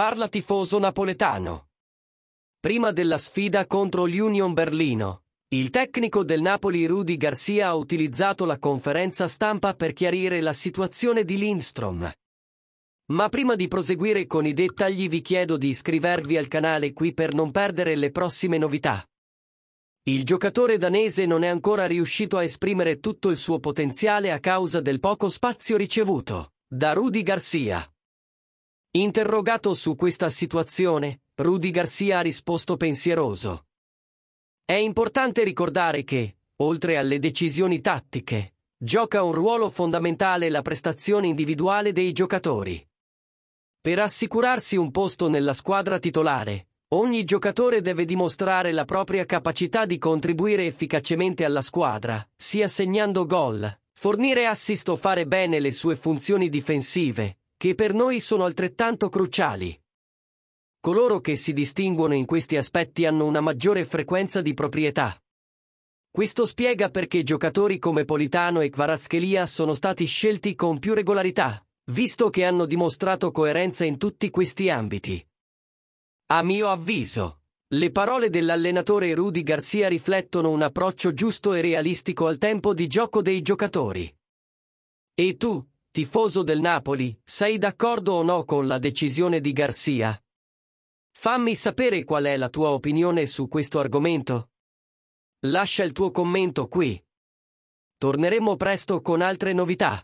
Parla tifoso napoletano. Prima della sfida contro l'Union Berlino, il tecnico del Napoli Rudy Garcia ha utilizzato la conferenza stampa per chiarire la situazione di Lindstrom. Ma prima di proseguire con i dettagli vi chiedo di iscrivervi al canale qui per non perdere le prossime novità. Il giocatore danese non è ancora riuscito a esprimere tutto il suo potenziale a causa del poco spazio ricevuto da Rudy Garcia. Interrogato su questa situazione, Rudy Garcia ha risposto pensieroso. È importante ricordare che, oltre alle decisioni tattiche, gioca un ruolo fondamentale la prestazione individuale dei giocatori. Per assicurarsi un posto nella squadra titolare, ogni giocatore deve dimostrare la propria capacità di contribuire efficacemente alla squadra, sia segnando gol, fornire assist o fare bene le sue funzioni difensive, che per noi sono altrettanto cruciali. Coloro che si distinguono in questi aspetti hanno una maggiore frequenza di proprietà. Questo spiega perché giocatori come Politano e Kvaratskhelia sono stati scelti con più regolarità, visto che hanno dimostrato coerenza in tutti questi ambiti. A mio avviso, le parole dell'allenatore Rudy Garcia riflettono un approccio giusto e realistico al tempo di gioco dei giocatori. E tu, Tifoso del Napoli, sei d'accordo o no con la decisione di Garcia? Fammi sapere qual è la tua opinione su questo argomento. Lascia il tuo commento qui. Torneremo presto con altre novità.